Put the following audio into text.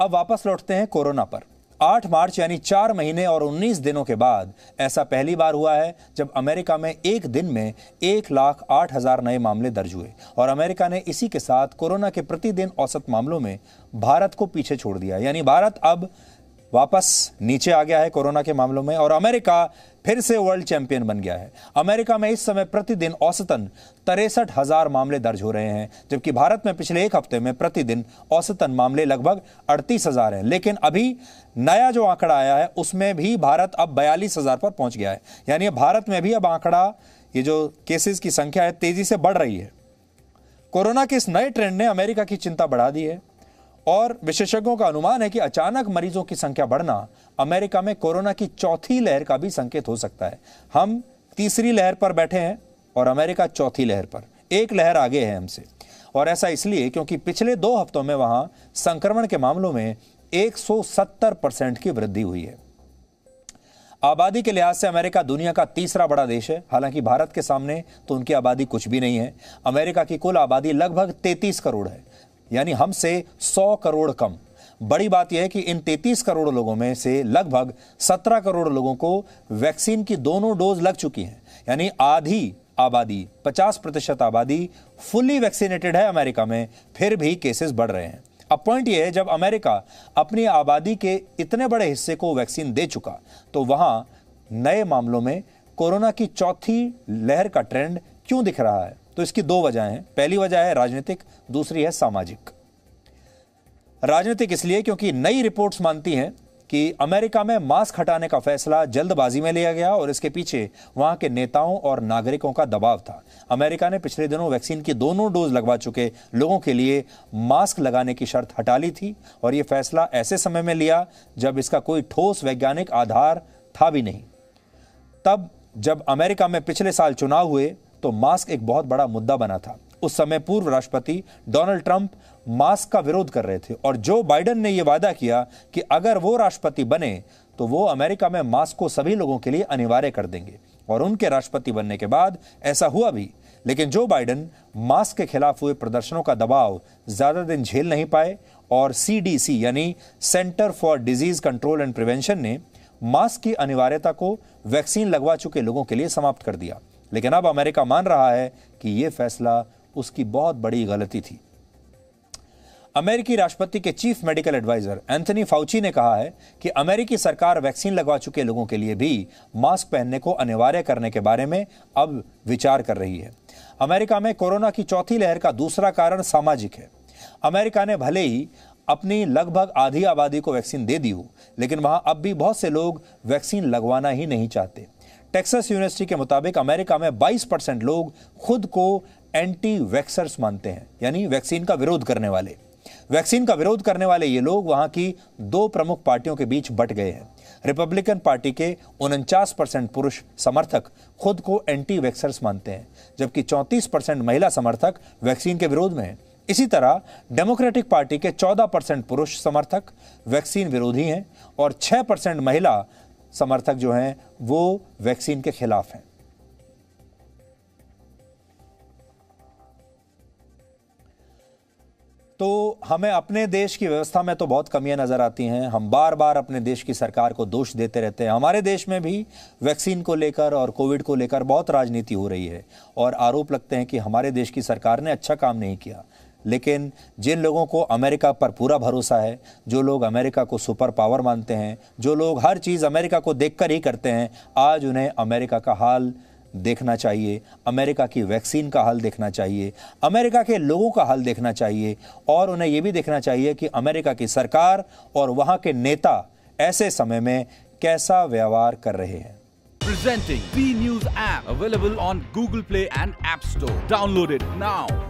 अब वापस लौटते हैं कोरोना पर आठ मार्च यानी चार महीने और उन्नीस दिनों के बाद ऐसा पहली बार हुआ है जब अमेरिका में एक दिन में एक लाख आठ हजार नए मामले दर्ज हुए और अमेरिका ने इसी के साथ कोरोना के प्रतिदिन औसत मामलों में भारत को पीछे छोड़ दिया यानी भारत अब वापस नीचे आ गया है कोरोना के मामलों में और अमेरिका फिर से वर्ल्ड चैंपियन बन गया है अमेरिका में इस समय प्रतिदिन औसतन तिरसठ हजार मामले दर्ज हो रहे हैं जबकि भारत में पिछले एक हफ्ते में प्रतिदिन औसतन मामले लगभग अड़तीस हजार हैं लेकिन अभी नया जो आंकड़ा आया है उसमें भी भारत अब बयालीस हजार पर पहुंच गया है यानी भारत में भी अब आंकड़ा ये जो केसेस की संख्या है तेजी से बढ़ रही है कोरोना के इस नए ट्रेंड ने अमेरिका की चिंता बढ़ा दी है और विशेषज्ञों का अनुमान है कि अचानक मरीजों की संख्या बढ़ना अमेरिका में कोरोना की चौथी लहर का भी संकेत हो सकता है हम तीसरी लहर पर बैठे हैं और अमेरिका चौथी लहर पर एक लहर आगे है हमसे और ऐसा इसलिए क्योंकि पिछले दो हफ्तों में वहां संक्रमण के मामलों में 170 परसेंट की वृद्धि हुई है आबादी के लिहाज से अमेरिका दुनिया का तीसरा बड़ा देश है हालांकि भारत के सामने तो उनकी आबादी कुछ भी नहीं है अमेरिका की कुल आबादी लगभग 33 करोड़ है यानी हमसे 100 करोड़ कम बड़ी बात यह है कि इन 33 करोड़ लोगों में से लगभग 17 करोड़ लोगों को वैक्सीन की दोनों डोज लग चुकी हैं यानी आधी आबादी 50 प्रतिशत आबादी फुली वैक्सीनेटेड है अमेरिका में फिर भी केसेस बढ़ रहे हैं अब पॉइंट यह है जब अमेरिका अपनी आबादी के इतने बड़े हिस्से को वैक्सीन दे चुका तो वहाँ नए मामलों में कोरोना की चौथी लहर का ट्रेंड क्यों दिख रहा है तो इसकी दो वजह हैं पहली वजह है राजनीतिक दूसरी है सामाजिक राजनीतिक इसलिए क्योंकि नई रिपोर्ट्स मानती हैं कि अमेरिका में मास्क हटाने का फैसला जल्दबाजी में लिया गया और इसके पीछे वहां के नेताओं और नागरिकों का दबाव था अमेरिका ने पिछले दिनों वैक्सीन की दोनों डोज लगवा चुके लोगों के लिए मास्क लगाने की शर्त हटा ली थी और ये फैसला ऐसे समय में लिया जब इसका कोई ठोस वैज्ञानिक आधार था भी नहीं तब जब अमेरिका में पिछले साल चुनाव हुए तो मास्क एक बहुत बड़ा मुद्दा बना था उस समय पूर्व राष्ट्रपति डोनाल्ड ट्रंप मास्क का विरोध कर रहे थे और जो बाइडन ने यह वादा किया कि अगर वो राष्ट्रपति बने तो वो अमेरिका में मास्क को सभी लोगों के लिए अनिवार्य कर देंगे और उनके राष्ट्रपति बनने के बाद ऐसा हुआ भी लेकिन जो बाइडन मास्क के खिलाफ हुए प्रदर्शनों का दबाव ज्यादा दिन झेल नहीं पाए और सीडीसी यानी Centre for Disease Control and Prevention ने मास्क की अनिवार्यता को वैक्सीन लगवा चुके लोगों के लिए समाप्त कर दिया लेकिन अब अमेरिका मान रहा है कि यह फैसला उसकी बहुत बड़ी गलती थी अमेरिकी राष्ट्रपति के chief medical adviser Anthony Fauci ने कहा है कि अमेरिकी सरकार वैक्सीन लगवा चुके लोगों के लिए भी मास्क पहनने को अनिवार्य करने के बारे में अब विचार कर रही है अमेरिका में कोरोना की चौथी लहर का दूसरा कारण सामाजिक है अमेरिका ने भले ही अपनी लगभग आधी आबादी को वैक्सीन दे दी हो लेकिन वहां अब भी बहुत से लोग वैक्सीन लगवाना ही नहीं चाहते टेक्सास यूनिवर्सिटी के मुताबिक अमेरिका में 22 परसेंट लोग खुद को एंटी वैक्सर्स मानते हैं यानी वैक्सीन का विरोध करने वाले वैक्सीन का विरोध करने वाले ये लोग वहां की दो प्रमुख पार्टियों के बीच बट गए हैं रिपब्लिकन पार्टी के उनचास परसेंट पुरुष समर्थक खुद को एंटी वैक्सर्स मानते हैं जबकि 34 परसेंट महिला समर्थक वैक्सीन के विरोध में हैं इसी तरह डेमोक्रेटिक पार्टी के 14 परसेंट पुरुष समर्थक वैक्सीन विरोधी हैं और 6 परसेंट महिला समर्थक जो हैं वो वैक्सीन के खिलाफ हैं तो हमें अपने देश की व्यवस्था में तो बहुत कमियां नज़र आती हैं हम बार बार अपने देश की सरकार को दोष देते रहते हैं हमारे देश में भी वैक्सीन को लेकर और कोविड को लेकर बहुत राजनीति हो रही है और आरोप लगते हैं कि हमारे देश की सरकार ने अच्छा काम नहीं किया लेकिन जिन लोगों को अमेरिका पर पूरा भरोसा है जो लोग अमेरिका को सुपर पावर मानते हैं जो लोग हर चीज़ अमेरिका को देख ही करते हैं आज उन्हें अमेरिका का हाल देखना चाहिए अमेरिका की वैक्सीन का हाल देखना चाहिए अमेरिका के लोगों का हाल देखना चाहिए और उन्हें ये भी देखना चाहिए कि अमेरिका की सरकार और वहाँ के नेता ऐसे समय में कैसा व्यवहार कर रहे हैं presenting B News app available on Google Play and App Store. Download